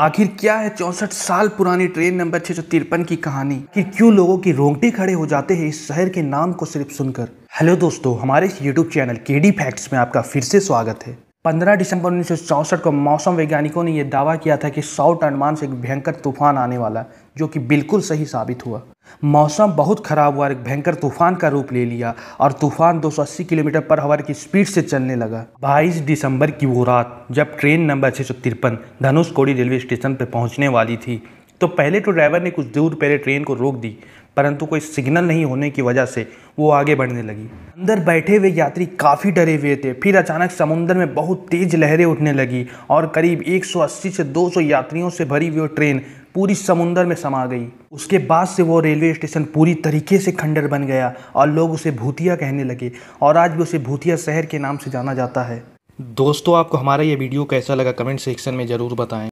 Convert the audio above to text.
आखिर क्या है चौंसठ साल पुरानी ट्रेन नंबर छह की कहानी कि क्यों लोगों की रोंगटे खड़े हो जाते हैं इस शहर के नाम को सिर्फ सुनकर हेलो दोस्तों हमारे इस यूट्यूब चैनल के डी फैक्ट्स में आपका फिर से स्वागत है 15 दिसंबर उन्नीस को मौसम वैज्ञानिकों ने यह दावा किया था कि साउथ अंडमान से एक भयंकर तूफान आने वाला जो कि बिल्कुल सही साबित हुआ मौसम बहुत खराब हुआ और एक भयंकर तूफान का रूप ले लिया और तूफान 280 किलोमीटर पर हवर की स्पीड से चलने लगा 22 दिसंबर की वो रात जब ट्रेन नंबर छः सौ तिरपन रेलवे स्टेशन पर पहुंचने वाली थी तो पहले तो ड्राइवर ने कुछ दूर पहले ट्रेन को रोक दी परंतु कोई सिग्नल नहीं होने की वजह से वो आगे बढ़ने लगी अंदर बैठे हुए यात्री काफ़ी डरे हुए थे फिर अचानक समुंदर में बहुत तेज़ लहरें उठने लगी और करीब 180 से 200 यात्रियों से भरी हुई ट्रेन पूरी समुंदर में समा गई उसके बाद से वो रेलवे स्टेशन पूरी तरीके से खंडर बन गया और लोग उसे भूतिया कहने लगे और आज भी उसे भूतिया शहर के नाम से जाना जाता है दोस्तों आपको हमारा ये वीडियो कैसा लगा कमेंट सेक्शन में ज़रूर बताएं